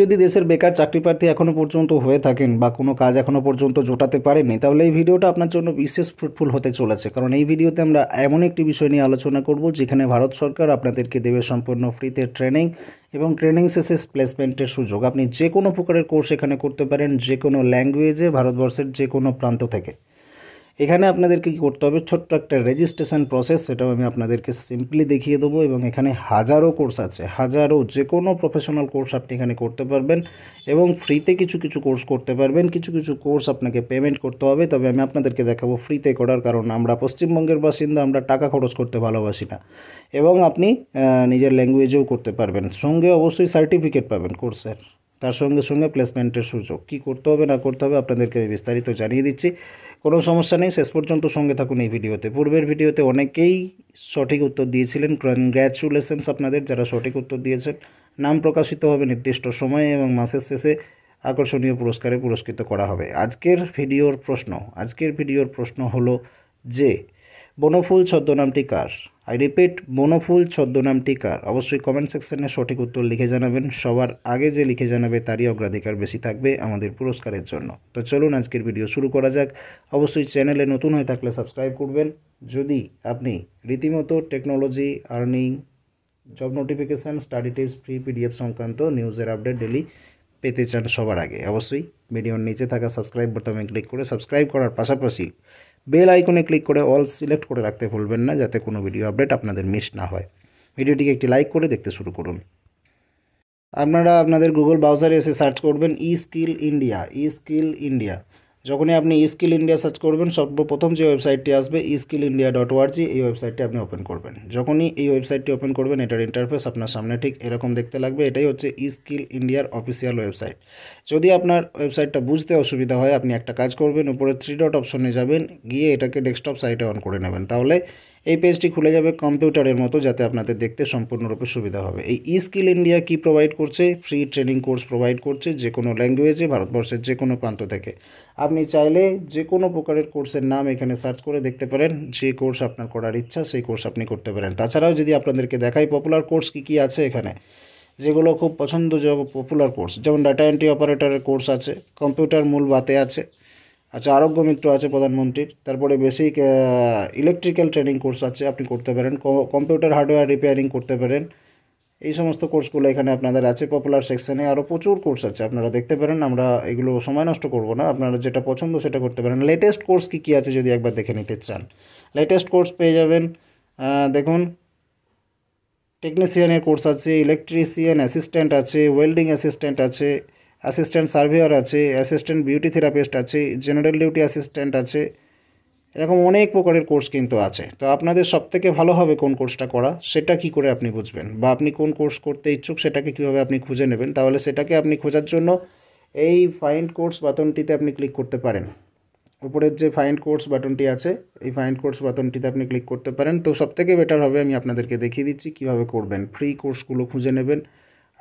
যদি দেশের বেকার চাকরি প্রার্থী এখনও পর্যন্ত হয়ে থাকেন বা কোনো কাজ এখনও পর্যন্ত জোটাতে পারেনি তাহলে এই ভিডিওটা আপনার জন্য বিশেষ ফ্রুটফুল হতে চলেছে কারণ এই ভিডিওতে আমরা এমন একটি বিষয় নিয়ে আলোচনা করব যেখানে ভারত সরকার আপনাদেরকে দেবে সম্পূর্ণ ফ্রিতে ট্রেনিং এবং ট্রেনিং শেষে প্লেসমেন্টের সুযোগ আপনি যে কোনো প্রকারের কোর্স এখানে করতে পারেন যে কোনো ল্যাঙ্গুয়েজে ভারতবর্ষের যে কোনো প্রান্ত থেকে এখানে আপনাদেরকে কী করতে হবে ছোট্ট একটা রেজিস্ট্রেশন প্রসেস সেটাও আমি আপনাদেরকে সিম্পলি দেখিয়ে দেবো এবং এখানে হাজারো কোর্স আছে হাজারো যে কোনো প্রফেশনাল কোর্স আপনি এখানে করতে পারবেন এবং ফ্রিতে কিছু কিছু কোর্স করতে পারবেন কিছু কিছু কোর্স আপনাকে পেমেন্ট করতে হবে তবে আমি আপনাদেরকে দেখাবো ফ্রিতে করার কারণ আমরা পশ্চিমবঙ্গের বাসিন্দা আমরা টাকা খরচ করতে ভালোবাসি না এবং আপনি নিজের ল্যাঙ্গুয়েজেও করতে পারবেন সঙ্গে অবশ্যই সার্টিফিকেট পাবেন কোর্সের তার সঙ্গে সঙ্গে প্লেসমেন্টের সুযোগ কী করতে হবে না করতে হবে আপনাদেরকে বিস্তারিত জানিয়ে দিচ্ছি কোনো সমস্যা নেই শেষ পর্যন্ত সঙ্গে থাকুন এই ভিডিওতে পূর্বের ভিডিওতে অনেকেই সঠিক উত্তর দিয়েছিলেন কনগ্র্যাচুলেশনস আপনাদের যারা সঠিক উত্তর দিয়েছেন নাম প্রকাশিত হবে নির্দিষ্ট সময়ে এবং মাসের শেষে আকর্ষণীয় পুরস্কারে পুরস্কৃত করা হবে আজকের ভিডিওর প্রশ্ন আজকের ভিডিওর প্রশ্ন হলো যে বনফুল ছদ্মনামটি কার আই রিপিট মনোফুল ছদ্মনাম কার অবশ্যই কমেন্ট সেকশনে সঠিক উত্তর লিখে জানাবেন সবার আগে যে লিখে জানাবে তারই অগ্রাধিকার বেশি থাকবে আমাদের পুরস্কারের জন্য তো চলুন আজকের ভিডিও শুরু করা যাক অবশ্যই চ্যানেলে নতুন হয়ে থাকলে সাবস্ক্রাইব করবেন যদি আপনি রীতিমতো technology earning job notification study tips free PDF সংক্রান্ত নিউজের আপডেট ডেলি পেতে চান সবার আগে অবশ্যই ভিডিওর নিচে থাকা সাবস্ক্রাইব বোতামে ক্লিক করে সাবস্ক্রাইব করার পাশাপাশি বেল আইকনে ক্লিক করে অল সিলেক্ট করে রাখতে ভুলবেন না যাতে কোনো ভিডিও আপডেট আপনাদের মিস না হয় ভিডিওটিকে একটি লাইক করে দেখতে শুরু করুন আপনারা আপনাদের গুগল ব্রাউজারে এসে সার্চ করবেন e skill India e skill India যখনই আপনি স্কিল ইন্ডিয়া সার্চ করবেন সর্বপ্রথম যে ওয়েবসাইটটি আসবে স্কিল ইন্ডিয়া ডট ওয়ার্জি এই ওয়েবসাইটটি আপনি ওপেন করবেন যখনই এই ওয়েবসাইটটি ওপেন করবেন এটার ইন্টারফেস আপনার সামনে ঠিক এরকম দেখতে লাগবে এটাই হচ্ছে স্কিল ইন্ডিয়ার অফিসিয়াল ওয়েবসাইট যদি আপনার ওয়েবসাইটটা বুঝতে অসুবিধা হয় আপনি একটা কাজ করবেন উপরে থ্রি ডট অপশনে যাবেন গিয়ে এটাকে ডেস্কটপ সাইটে অন করে নেবেন তাহলে এই পেজটি খুলে যাবে কম্পিউটারের মতো যাতে আপনাদের দেখতে সম্পূর্ণরূপে সুবিধা হবে এই ইস্কিল স্কিল ইন্ডিয়া কি প্রোভাইড করছে ফ্রি ট্রেনিং কোর্স প্রোভাইড করছে যে কোনো ল্যাঙ্গুয়েজে ভারতবর্ষের যে কোনো প্রান্ত থেকে আপনি চাইলে যে কোনো প্রকারের কোর্সের নাম এখানে সার্চ করে দেখতে পারেন যে কোর্স আপনার করার ইচ্ছা সেই কোর্স আপনি করতে পারেন তাছাড়াও যদি আপনাদেরকে দেখাই পপুলার কোর্স কী কী আছে এখানে যেগুলো খুব পছন্দযোগ্য পপুলার কোর্স যেমন ডাটা এন্ট্রি অপারেটরের কোর্স আছে কম্পিউটার মূল বাতে আছে আচ্ছা আরোগ্য মিত্র আছে প্রধানমন্ত্রীর তারপরে বেসিক ইলেকট্রিক্যাল ট্রেনিং কোর্স আছে আপনি করতে পারেন কম্পিউটার হার্ডওয়্যার রিপেয়ারিং করতে পারেন এই সমস্ত কোর্সগুলো এখানে আপনাদের আছে পপুলার সেকশানে আরও প্রচুর কোর্স আছে আপনারা দেখতে পারেন আমরা এগুলো সময় নষ্ট করব না আপনারা যেটা পছন্দ সেটা করতে পারেন লেটেস্ট কোর্স কী কী আছে যদি একবার দেখে নিতে চান লেটেস্ট কোর্স পেয়ে যাবেন দেখুন টেকনিশিয়ানের কোর্স আছে ইলেকট্রিশিয়ান অ্যাসিস্ট্যান্ট আছে ওয়েল্ডিং অ্যাসিস্ট্যান্ট আছে অ্যাসিস্ট্যান্ট সার্ভেয়ার আছে অ্যাসিস্ট্যান্ট বিউটি থেরাপিস্ট আছে জেনারেল ডিউটি অ্যাসিস্ট্যান্ট আছে এরকম অনেক প্রকারের কোর্স কিন্তু আছে তো আপনাদের সবথেকে ভালো হবে কোন কোর্সটা করা সেটা কি করে আপনি বুঝবেন বা আপনি কোন কোর্স করতে ইচ্ছুক সেটাকে কীভাবে আপনি খুঁজে নেবেন তাহলে সেটাকে আপনি খোঁজার জন্য এই ফাইন্ড কোর্স বাতনটিতে আপনি ক্লিক করতে পারেন উপরের যে ফাইন্ড কোর্স বাটনটি আছে এই ফাইন্ড কোর্স বাটনটিতে আপনি ক্লিক করতে পারেন তো সবথেকে বেটার হবে আমি আপনাদেরকে দেখিয়ে দিচ্ছি কিভাবে করবেন ফ্রি কোর্সগুলো খুঁজে নেবেন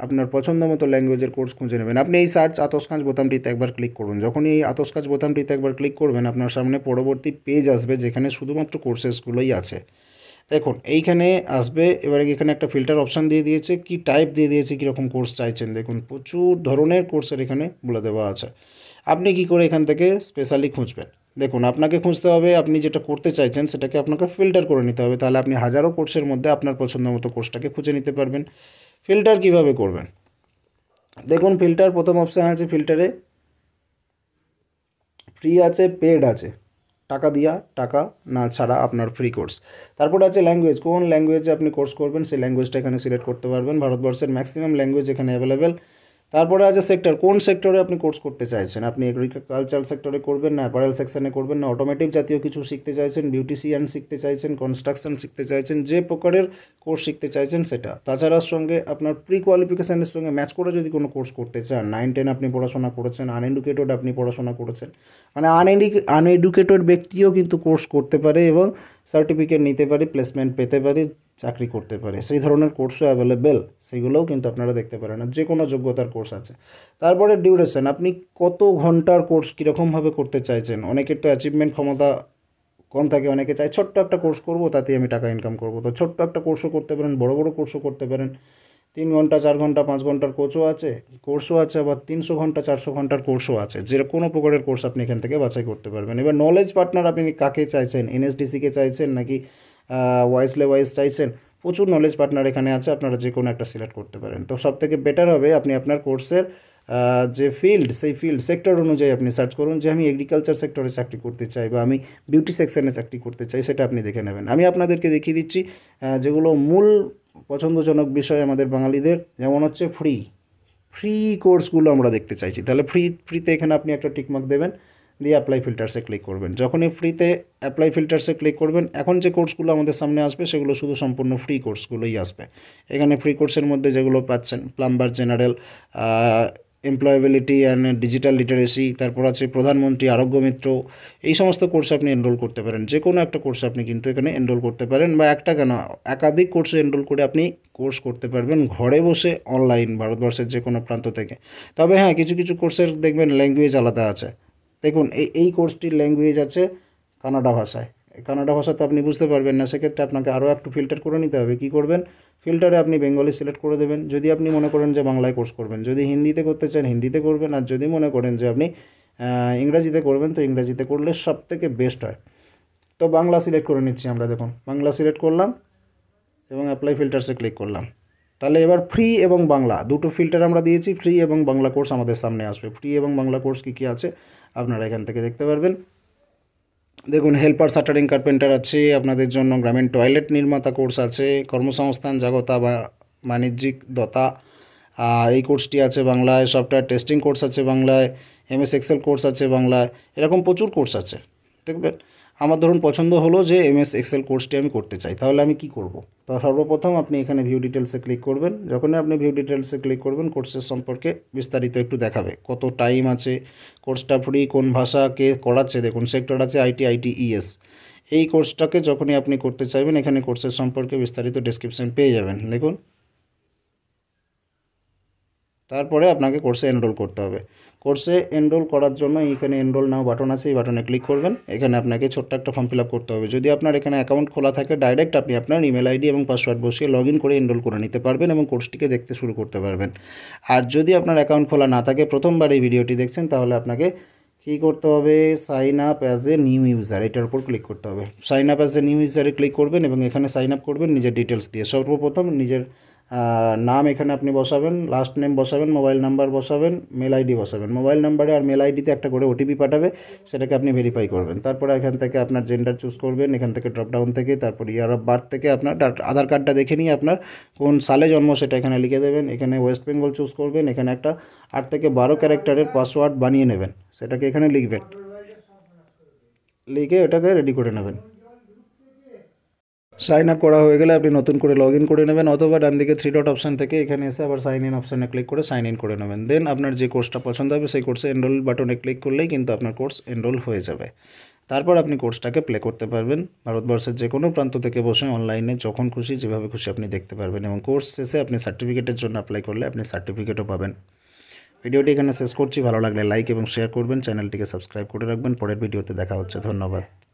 আপনার পছন্দ মতো ল্যাঙ্গুয়েজের কোর্স খুঁজে নেবেন আপনি এই সার্চ আতসকাঁচ বোতামটিতে একবার ক্লিক করুন যখন এই আতসকাঁচ বোতামটিতে একবার ক্লিক করবেন আপনার সামনে পরবর্তী পেজ আসবে যেখানে শুধুমাত্র কোর্সেসগুলোই আছে দেখুন এইখানে আসবে এবারে এখানে একটা ফিল্টার অপশান দিয়ে দিয়েছে কি টাইপ দিয়ে দিয়েছে কীরকম কোর্স চাইছেন দেখুন প্রচুর ধরনের কোর্সের এখানে বলে দেওয়া আছে আপনি কি করে এখান থেকে স্পেশালি খুঁজবেন দেখুন আপনাকে খুঁজতে হবে আপনি যেটা করতে চাইছেন সেটাকে আপনাকে ফিল্টার করে নিতে হবে তাহলে আপনি হাজারো কোর্সের মধ্যে আপনার পছন্দ মতো কোর্সটাকে খুঁজে নিতে পারবেন ফিল্টার কিভাবে করবেন দেখুন ফিল্টার প্রথম অপশান আছে ফিল্টারে ফ্রি আছে পেড আছে টাকা দিয়া টাকা না ছাড়া আপনার ফ্রি কোর্স তারপর আছে ল্যাঙ্গুয়েজ কোন ল্যাঙ্গুয়েজে আপনি কোর্স করবেন সেই ল্যাঙ্গুয়েজটা এখানে সিলেক্ট করতে পারবেন ভারতবর্ষের ম্যাক্সিমাম ল্যাঙ্গুয়েজ এখানে অ্যাভেলেবেল তারপরে আছে সেক্টর কোন সেক্টরে আপনি কোর্স করতে চাইছেন আপনি এগ্রিকালচার সেক্টরে করবেন না অ্যাপারেল সেকশনে করবেন না অটোমেটিক জাতীয় কিছু শিখতে চাইছেন বিউটিশিয়ান শিখতে চাইছেন কনস্ট্রাকশন শিখতে চাইছেন যে প্রকারের কোর্স শিখতে চাইছেন সেটা তাছাড়া সঙ্গে আপনার প্রি কোয়ালিফিকেশানের সঙ্গে ম্যাচ করে যদি কোনো কোর্স করতে চান নাইন টেন আপনি পড়াশোনা করেছেন আনএডুকেটেড আপনি পড়াশোনা করেছেন মানে আনএডুকেটেড ব্যক্তিও কিন্তু কোর্স করতে পারে এবং সার্টিফিকেট নিতে পারে প্লেসমেন্ট পেতে পারে চাকরি করতে পারে সেই ধরনের কোর্সও অ্যাভেলেবেল সেগুলোও কিন্তু আপনারা দেখতে পারেন যে কোনো যোগ্যতার কোর্স আছে তারপরে ডিউরেশন আপনি কত ঘন্টার কোর্স কীরকমভাবে করতে চাইছেন অনেকের তো অ্যাচিভমেন্ট ক্ষমতা কম থাকে অনেকে চায় ছোট্ট একটা কোর্স করবো তাতেই আমি টাকা ইনকাম করবো তো ছোট্ট একটা কোর্সও করতে পারেন বড় বড় কোর্সও করতে পারেন তিন ঘন্টা চার ঘন্টা পাঁচ ঘন্টার কোর্সও আছে কোর্সও আছে আবার তিনশো ঘন্টা চারশো ঘন্টার কোর্সও আছে যে কোনো প্রকারের কোর্স আপনি এখান থেকে বাছাই করতে পারবেন এবার নলেজ পার্টনার আপনি কাকে চাইছেন এনএসডিসিকে চাইছেন নাকি ওয়াইজ লে ওয়াইজ চাইছেন প্রচুর নলেজ পার্টনার এখানে আছে আপনারা যে কোনো একটা সিলেক্ট করতে পারেন তো সব থেকে বেটার হবে আপনি আপনার কোর্সের যে ফিল্ড সেই ফিল্ড সেক্টর অনুযায়ী আপনি সার্চ করুন যে আমি এগ্রিকালচার সেক্টরে চাকরি করতে চাই বা আমি বিউটি সেকশনে চাকরি করতে চাই সেটা আপনি দেখে নেবেন আমি আপনাদেরকে দেখিয়ে দিচ্ছি যেগুলো মূল পছন্দজনক বিষয় আমাদের বাঙালিদের যেমন হচ্ছে ফ্রি ফ্রি কোর্সগুলো আমরা দেখতে চাইছি তাহলে ফ্রি ফ্রিতে এখানে আপনি একটা টিকমার্ক দেবেন দিয়ে অ্যাপ্লাই ফিল্টার্সে ক্লিক করবেন যখনই ফ্রিতে অ্যাপ্লাই ফিল্টার্সে ক্লিক করবেন এখন যে কোর্সগুলো আমাদের সামনে আসবে সেগুলো শুধু সম্পূর্ণ ফ্রি কোর্সগুলোই আসবে এখানে ফ্রি কোর্সের মধ্যে যেগুলো পাচ্ছেন plumber general employability and digital literacy তারপর আছে প্রধানমন্ত্রী আরোগ্য মিত্র এই সমস্ত কোর্সে আপনি এনরোল করতে পারেন যে কোনো একটা কোর্সে আপনি কিন্তু এখানে এনরোল করতে পারেন বা একটা কেন একাধিক কোর্সে এনরোল করে আপনি কোর্স করতে পারবেন ঘরে বসে অনলাইন ভারতবর্ষের যে কোনো প্রান্ত থেকে তবে হ্যাঁ কিছু কিছু কোর্সের দেখবেন ল্যাঙ্গুয়েজ আলাদা আছে দেখুন এই এই কোর্সটির ল্যাঙ্গুয়েজ আছে কানাডা ভাষায় কানাডা ভাষা তো আপনি বুঝতে পারবেন না সেক্ষেত্রে আপনাকে আরও একটু ফিল্টার করে নিতে হবে কী করবেন ফিল্টারে আপনি বেঙ্গলি সিলেক্ট করে দেবেন যদি আপনি মনে করেন যে বাংলায় কোর্স করবেন যদি হিন্দিতে করতে চান হিন্দিতে করবেন আর যদি মনে করেন যে আপনি ইংরাজিতে করবেন তো ইংরাজিতে করলে সব থেকে বেস্ট হয় তো বাংলা সিলেক্ট করে নিচ্ছি আমরা দেখুন বাংলা সিলেক্ট করলাম এবং অ্যাপ্লাই ফিল্টারসে ক্লিক করলাম তাহলে এবার ফ্রি এবং বাংলা দুটো ফিল্টার আমরা দিয়েছি ফ্রি এবং বাংলা কোর্স আমাদের সামনে আসবে ফ্রি এবং বাংলা কোর্স কী কী আছে আপনারা এখান থেকে দেখতে পারবেন দেখুন হেল্পার শাটারিং কার্পেন্টার আছে আপনাদের জন্য গ্রামীণ টয়লেট নির্মাতা কোর্স আছে কর্মসংস্থান জাগতা বা বাণিজ্যিক দতা এই কোর্সটি আছে বাংলায় সফটওয়্যার টেস্টিং কোর্স আছে বাংলায় এমএস এক্সেল কোর্স আছে বাংলায় এরকম প্রচুর কোর্স আছে দেখবেন আমার ধরুন পছন্দ হলো যে এম এস এক্সেল কোর্সটি আমি করতে চাই তাহলে আমি কি করব। তা সর্বপ্রথম আপনি এখানে ভিউ ডিটেলসে ক্লিক করবেন যখনই আপনি ভিউ ডিটেলসে ক্লিক করবেন কোর্সের সম্পর্কে বিস্তারিত একটু দেখাবে কত টাইম আছে কোর্সটা ফ্রি কোন ভাষাকে করাচ্ছে দেখুন সেক্টর আছে আইটি আইটি ইএস এই কোর্সটাকে যখনই আপনি করতে চাইবেন এখানে কোর্সের সম্পর্কে বিস্তারিত ডিসক্রিপশান পেয়ে যাবেন দেখুন তারপরে আপনাকে কোর্সে এনরোল করতে হবে কোর্সে এনরোল করার জন্য এখানে এনরোল নাও বাটন আছে এই বাটনে ক্লিক করবেন এখানে আপনাকে ছোট্ট একটা ফর্ম ফিল করতে হবে যদি আপনার এখানে অ্যাকাউন্ট খোলা থাকে ডাইরেক্ট আপনি আপনার ইমেল আইডি এবং পাসওয়ার্ড বসিয়ে লগ করে এনরোল করে নিতে পারবেন এবং কোর্সটিকে দেখতে শুরু করতে পারবেন আর যদি আপনার অ্যাকাউন্ট খোলা না থাকে প্রথমবার এই ভিডিওটি দেখছেন তাহলে আপনাকে কী করতে হবে sign up as a new user এটার উপর ক্লিক করতে হবে sign up as a new ইউজারে ক্লিক করবেন এবং এখানে সাইন আপ করবেন নিজের ডিটেলস দিয়ে সর্বপ্রথম নিজের নাম এখানে আপনি বসাবেন লাস্ট নেম বসাবেন মোবাইল নাম্বার বসাবেন মেল আইডি বসাবেন মোবাইল নাম্বারে আর মেল আইডিতে একটা করে ওটিপি পাঠাবে সেটাকে আপনি ভেরিফাই করবেন তারপরে এখান থেকে আপনার জেন্ডার চুজ করবেন এখান থেকে ড্রপডাউন থেকে তারপর ইয়ার অফ বার্থ থেকে আপনার আধার কার্ডটা দেখে নিয়ে আপনার কোন সালে জন্ম সেটা এখানে লিখে দেবেন এখানে ওয়েস্ট বেঙ্গল চুজ করবেন এখানে একটা আট থেকে বারো ক্যারেক্টারের পাসওয়ার্ড বানিয়ে নেবেন সেটাকে এখানে লিখবেন লিখে ওটাকে রেডি করে নেবেন সাইন আপ করা হয়ে গেলে আপনি নতুন করে লগ ইন করে নেবেন অথবা ডান দিকে থ্রি ডট অপশান থেকে এখানে এসে আবার সাইন ইন অপশানে ক্লিক করে সাইন ইন করে নেবেন দেন আপনার যে কোর্সটা পছন্দ হবে সেই কোর্সে এনরোল বাটনে ক্লিক করলেই কিন্তু আপনার কোর্স এনরোল হয়ে যাবে তারপর আপনি কোর্সটাকে প্লে করতে পারবেন ভারতবর্ষের যে কোনো প্রান্ত থেকে বসে অনলাইনে যখন খুশি যেভাবে খুশি আপনি দেখতে পারবেন এবং কোর্স শেষে আপনি সার্টিফিকেটের জন্য অ্যাপ্লাই করলে আপনি সার্টিফিকেটও পাবেন ভিডিওটি এখানে শেষ করছি ভালো লাগলে লাইক এবং শেয়ার করবেন চ্যানেলটিকে সাবস্ক্রাইব করে রাখবেন পরের ভিডিওতে দেখা হচ্ছে ধন্যবাদ